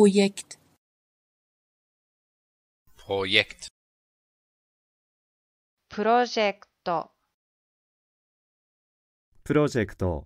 Projekt Projekt プロジェクトプロジェクト